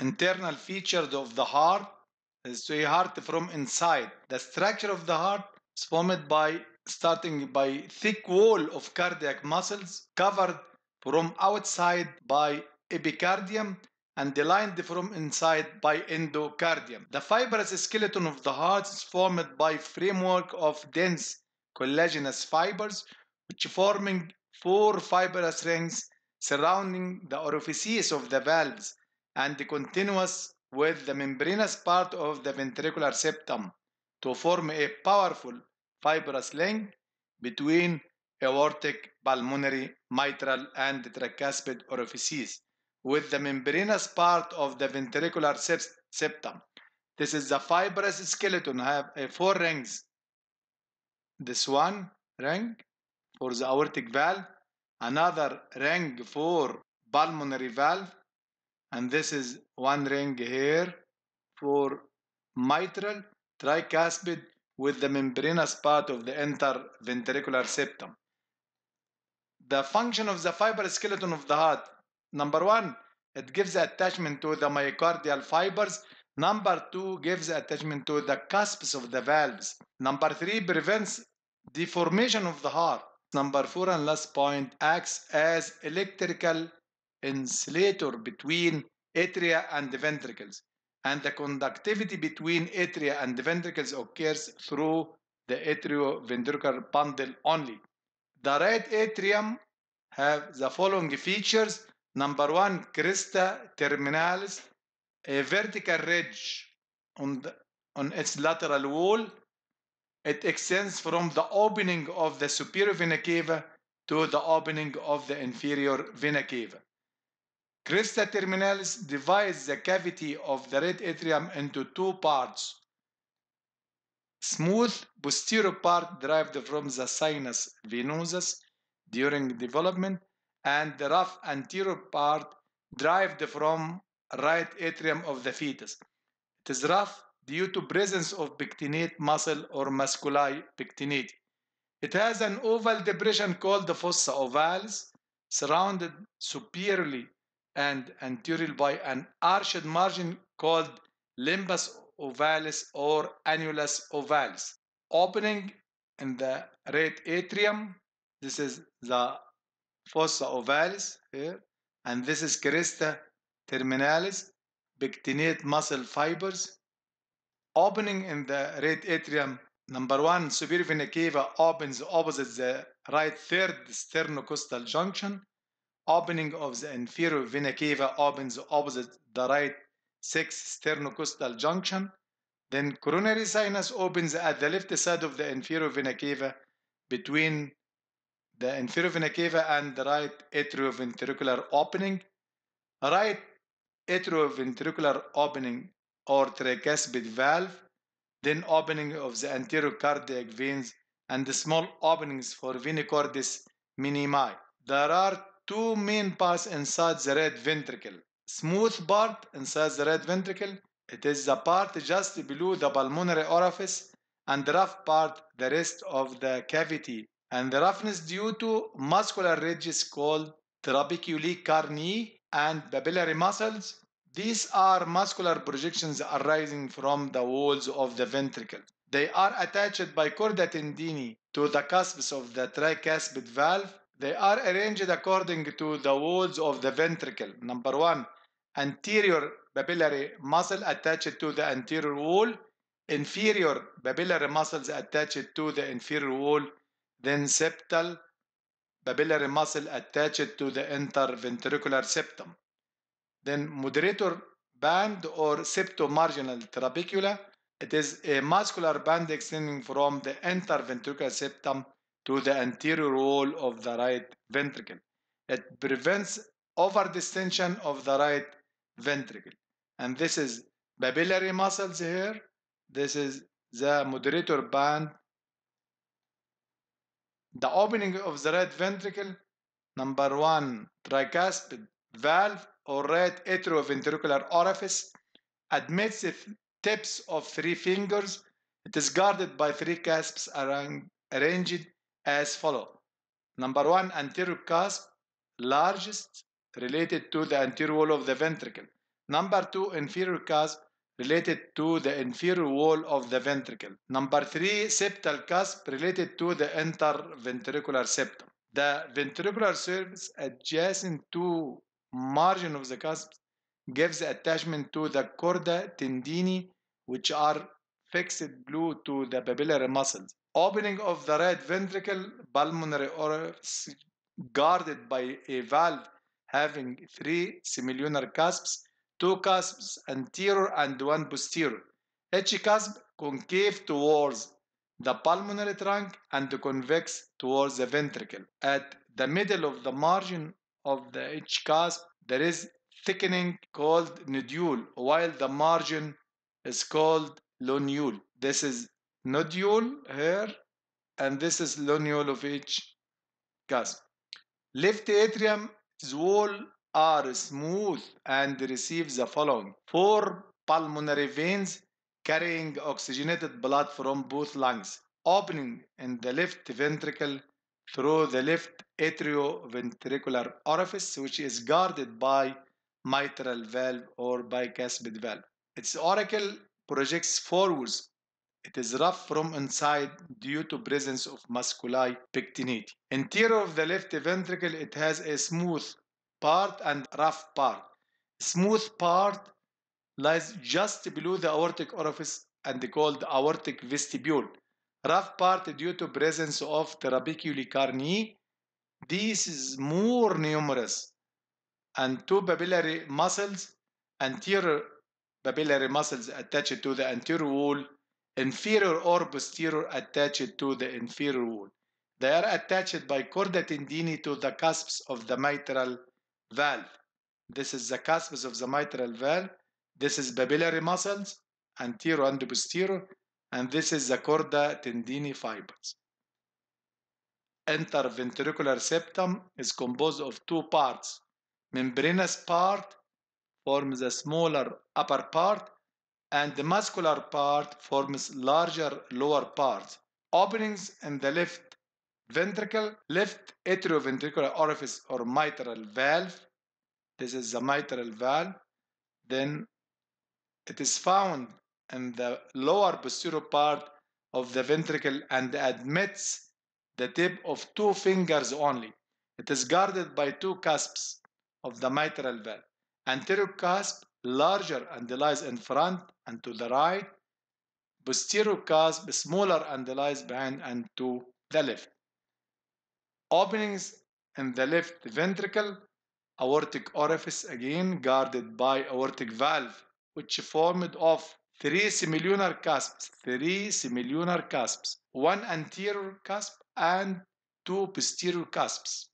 Internal features of the heart is to a heart from inside. The structure of the heart is formed by starting by thick wall of cardiac muscles covered from outside by epicardium and lined from inside by endocardium. The fibrous skeleton of the heart is formed by framework of dense collagenous fibers which forming four fibrous rings surrounding the orifices of the valves and continuous with the membranous part of the ventricular septum to form a powerful fibrous link between aortic, pulmonary, mitral, and tricuspid orifices with the membranous part of the ventricular septum. This is the fibrous skeleton, have uh, four rings. This one ring for the aortic valve, another ring for pulmonary valve, and this is one ring here for mitral tricuspid with the membranous part of the interventricular septum. The function of the fiber skeleton of the heart, number one, it gives attachment to the myocardial fibers. Number two, gives attachment to the cusps of the valves. Number three, prevents deformation of the heart. Number four and last point, acts as electrical insulator between atria and the ventricles and the conductivity between atria and the ventricles occurs through the atrioventricular bundle only. The right atrium have the following features. Number one, crista terminalis, a vertical ridge on, the, on its lateral wall. It extends from the opening of the superior vena cava to the opening of the inferior vena cava. Crista terminalis divides the cavity of the right atrium into two parts. Smooth posterior part derived from the sinus venosus during development and the rough anterior part derived from right atrium of the fetus. It is rough due to presence of pectinate muscle or musculi pectinate. It has an oval depression called the fossa ovalis surrounded superiorly and anterior by an arched margin called limbus ovalis or annulus ovalis. Opening in the right atrium, this is the fossa ovalis here, and this is crista terminalis, pectinate muscle fibers. Opening in the right atrium, number one, superior vena cava opens opposite the right third sternocostal junction Opening of the inferior vena cava opens opposite the right sixth sternocostal junction. Then coronary sinus opens at the left side of the inferior vena cava between the inferior vena cava and the right atrioventricular opening. Right atrioventricular opening or tricuspid valve, then opening of the anterior cardiac veins and the small openings for vena cordis minimi. There are two main parts inside the red ventricle. Smooth part inside the red ventricle, it is the part just below the pulmonary orifice and the rough part the rest of the cavity and the roughness due to muscular ridges called trabeculae carneae and papillary muscles. These are muscular projections arising from the walls of the ventricle. They are attached by corda tendini to the cusps of the tricuspid valve they are arranged according to the walls of the ventricle. Number one, anterior papillary muscle attached to the anterior wall, inferior papillary muscles attached to the inferior wall, then septal papillary muscle attached to the interventricular septum. Then moderator band or septomarginal trabecula. It is a muscular band extending from the interventricular septum to the anterior wall of the right ventricle. It prevents overdistension of the right ventricle. And this is papillary muscles here. This is the moderator band. The opening of the right ventricle. Number one, tricuspid valve or right atrioventricular orifice admits the tips of three fingers. It is guarded by three cusps arranged as follow. Number one, anterior cusp, largest related to the anterior wall of the ventricle. Number two, inferior cusp related to the inferior wall of the ventricle. Number three, septal cusp related to the interventricular septum. The ventricular surface adjacent to margin of the cusp gives attachment to the corda tendini which are fixed glued to the papillary muscles. Opening of the right ventricle, pulmonary orifice guarded by a valve having three semilunar cusps, two cusps anterior and one posterior. Each cusp concave towards the pulmonary trunk and convex towards the ventricle. At the middle of the margin of the each cusp, there is thickening called nodule, while the margin is called lunule. This is nodule here and this is lunule of each gas. Left atrium wall are smooth and receives the following four pulmonary veins carrying oxygenated blood from both lungs opening in the left ventricle through the left atrioventricular orifice which is guarded by mitral valve or bicuspid valve its orifice projects forwards it is rough from inside due to presence of musculi pectinate. Interior of the left ventricle it has a smooth part and rough part. Smooth part lies just below the aortic orifice and called aortic vestibule. Rough part due to presence of trabeculi carnii. This is more numerous and two papillary muscles, anterior papillary muscles attached to the anterior wall inferior or posterior attached to the inferior wall. They are attached by corda tendini to the cusps of the mitral valve. This is the cusps of the mitral valve. This is papillary muscles, anterior and posterior, and this is the corda tendini fibers. Interventricular septum is composed of two parts. Membranous part forms the smaller upper part and the muscular part forms larger lower parts. Openings in the left ventricle, left atrioventricular orifice or mitral valve. This is the mitral valve. Then it is found in the lower posterior part of the ventricle and admits the tip of two fingers only. It is guarded by two cusps of the mitral valve. Anterior cusp larger and lies in front and to the right, posterior cusp smaller and lies behind and to the left. Openings in the left ventricle, aortic orifice again guarded by aortic valve, which formed of three semilunar cusps, three semilunar cusps, one anterior cusp and two posterior cusps.